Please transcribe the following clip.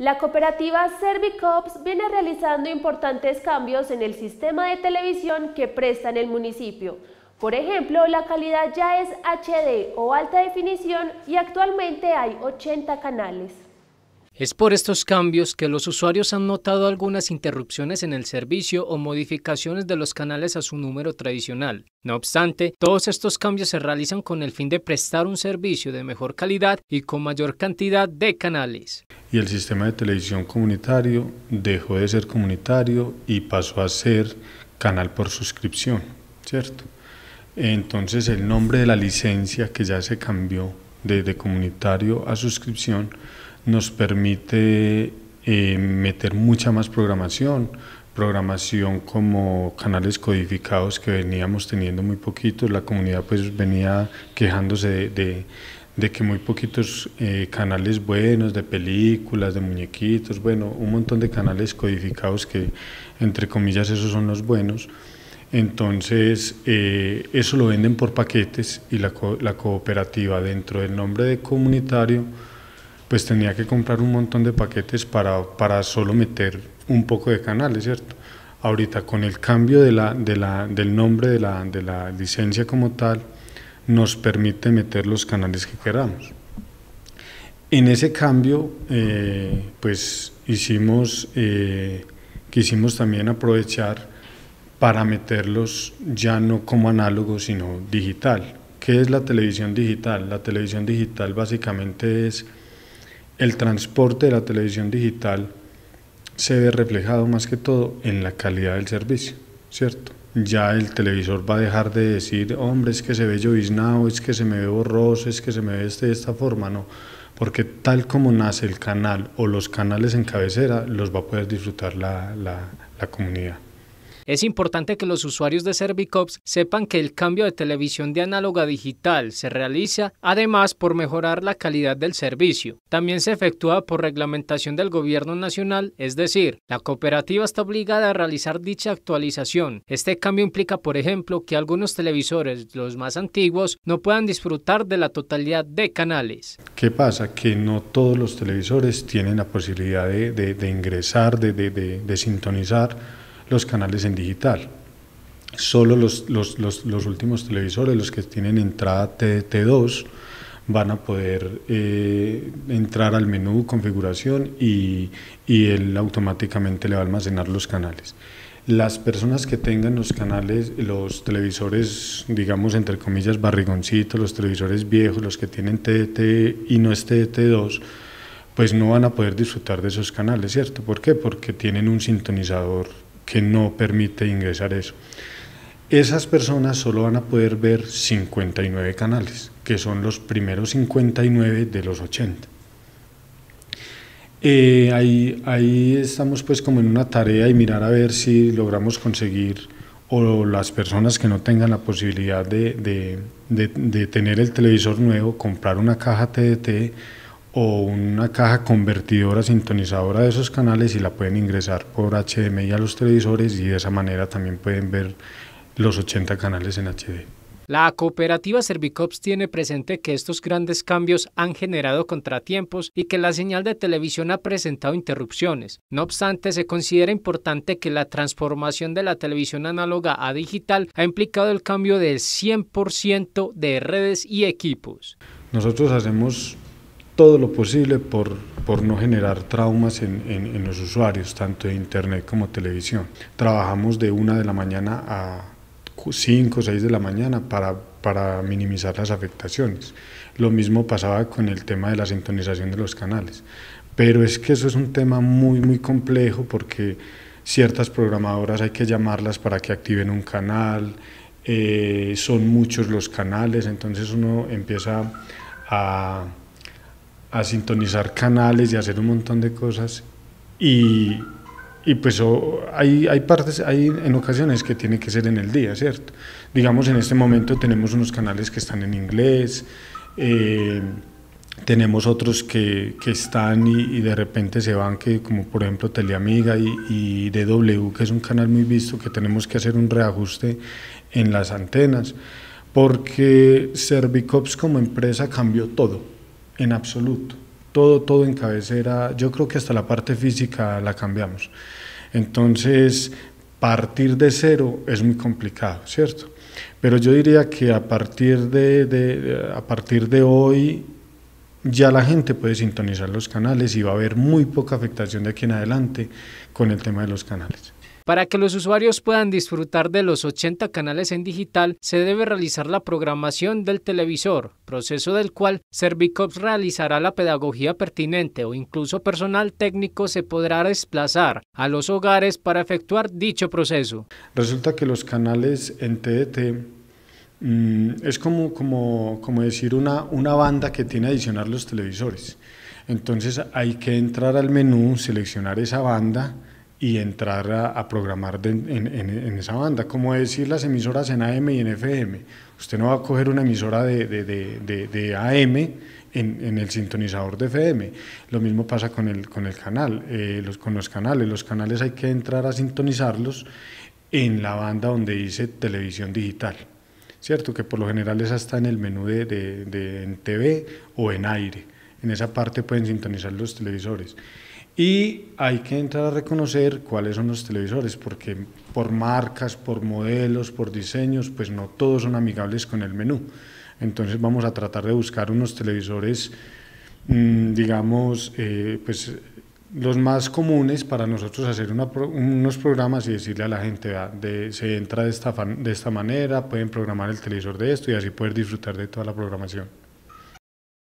La cooperativa Servicops viene realizando importantes cambios en el sistema de televisión que presta en el municipio. Por ejemplo, la calidad ya es HD o alta definición y actualmente hay 80 canales. Es por estos cambios que los usuarios han notado algunas interrupciones en el servicio o modificaciones de los canales a su número tradicional. No obstante, todos estos cambios se realizan con el fin de prestar un servicio de mejor calidad y con mayor cantidad de canales. Y el sistema de televisión comunitario dejó de ser comunitario y pasó a ser canal por suscripción, ¿cierto? Entonces el nombre de la licencia que ya se cambió desde comunitario a suscripción nos permite eh, meter mucha más programación, programación como canales codificados que veníamos teniendo muy poquitos. La comunidad pues venía quejándose de, que muy poquitos eh, canales buenos, de películas, de muñequitos, bueno, un montón de canales codificados que entre comillas esos son los buenos. Entonces, eh, eso lo venden por paquetes y la cooperativa dentro del nombre de comunitario pues tenía que comprar un montón de paquetes para, para solo meter un poco de canales, ¿cierto? Ahorita con el cambio de la, del nombre de la, licencia como tal, nos permite meter los canales que queramos. En ese cambio, eh, pues hicimos, eh, quisimos también aprovechar para meterlos ya no como análogo, sino digital. ¿Qué es la televisión digital? La televisión digital básicamente es el transporte de la televisión digital se ve reflejado más que todo en la calidad del servicio, ¿cierto? Ya el televisor va a dejar de decir, hombre, es que se ve lloviznado, es que se me ve borroso, es que se me ve este de esta forma, no. Porque tal como nace el canal o los canales en cabecera, los va a poder disfrutar la, la comunidad. Es importante que los usuarios de Servicops sepan que el cambio de televisión de análoga a digital se realiza además por mejorar la calidad del servicio. También se efectúa por reglamentación del gobierno nacional, es decir, la cooperativa está obligada a realizar dicha actualización. Este cambio implica, por ejemplo, que algunos televisores, los más antiguos, no puedan disfrutar de la totalidad de canales. ¿Qué pasa? Que no todos los televisores tienen la posibilidad de, ingresar, de, de sintonizar los canales en digital. Solo los, últimos televisores, los que tienen entrada tdt 2 van a poder eh, entrar al menú configuración y, y, él automáticamente le va a almacenar los canales. Las personas que tengan los canales, los televisores, digamos, entre comillas, barrigoncitos, los televisores viejos, los que tienen TDT y no es TDT2, pues no van a poder disfrutar de esos canales, ¿cierto? ¿Por qué? Porque tienen un sintonizador que no permite ingresar eso. Esas personas solo van a poder ver 59 canales, que son los primeros 59 de los 80. Eh, ahí, ahí estamos pues como en una tarea y mirar a ver si logramos conseguir o las personas que no tengan la posibilidad de, de tener el televisor nuevo, comprar una caja TDT o una caja convertidora sintonizadora de esos canales y la pueden ingresar por HDMI a los televisores y de esa manera también pueden ver los 80 canales en HD. La cooperativa Servicops tiene presente que estos grandes cambios han generado contratiempos y que la señal de televisión ha presentado interrupciones. No obstante, se considera importante que la transformación de la televisión análoga a digital ha implicado el cambio del 100% de redes y equipos. Nosotros hacemos todo lo posible por, por no generar traumas en, en, los usuarios, tanto de Internet como televisión. Trabajamos de una de la mañana a 5 o 6 de la mañana para, para minimizar las afectaciones. Lo mismo pasaba con el tema de la sintonización de los canales. Pero es que eso es un tema muy, muy complejo porque ciertas programadoras hay que llamarlas para que activen un canal, eh, son muchos los canales, entonces uno empieza a a sintonizar canales y hacer un montón de cosas. Y, pues hay, partes, hay en ocasiones que tiene que ser en el día, ¿cierto? Digamos, en este momento tenemos unos canales que están en inglés, eh, tenemos otros que, están y, de repente se van, que como por ejemplo Teleamiga y, y DW, que es un canal muy visto, que tenemos que hacer un reajuste en las antenas, porque Servicops como empresa cambió todo en absoluto. Todo, todo en cabecera, yo creo que hasta la parte física la cambiamos. Entonces, partir de cero es muy complicado, ¿cierto? Pero yo diría que a partir de, de, a partir de hoy ya la gente puede sintonizar los canales y va a haber muy poca afectación de aquí en adelante con el tema de los canales. Para que los usuarios puedan disfrutar de los 80 canales en digital, se debe realizar la programación del televisor, proceso del cual Servicops realizará la pedagogía pertinente o incluso personal técnico se podrá desplazar a los hogares para efectuar dicho proceso. Resulta que los canales en TDT mm, es como, como, como decir una, una, banda que tiene adicionar los televisores. Entonces hay que entrar al menú, seleccionar esa banda, y entrar a, programar en, esa banda. Como decir las emisoras en AM y en FM. Usted no va a coger una emisora de, de, de AM en, en, el sintonizador de FM. Lo mismo pasa con el, con el canal, eh, los, con los canales. Los canales hay que entrar a sintonizarlos en la banda donde dice televisión digital. ¿Cierto? Que por lo general esa está en el menú de en TV o en aire. En esa parte pueden sintonizar los televisores. Y hay que entrar a reconocer cuáles son los televisores, porque por marcas, por modelos, por diseños, pues no todos son amigables con el menú. Entonces vamos a tratar de buscar unos televisores, mm, digamos, eh, pues los más comunes para nosotros hacer unos programas y decirle a la gente, se entra de esta, de esta manera, pueden programar el televisor de esto y así poder disfrutar de toda la programación.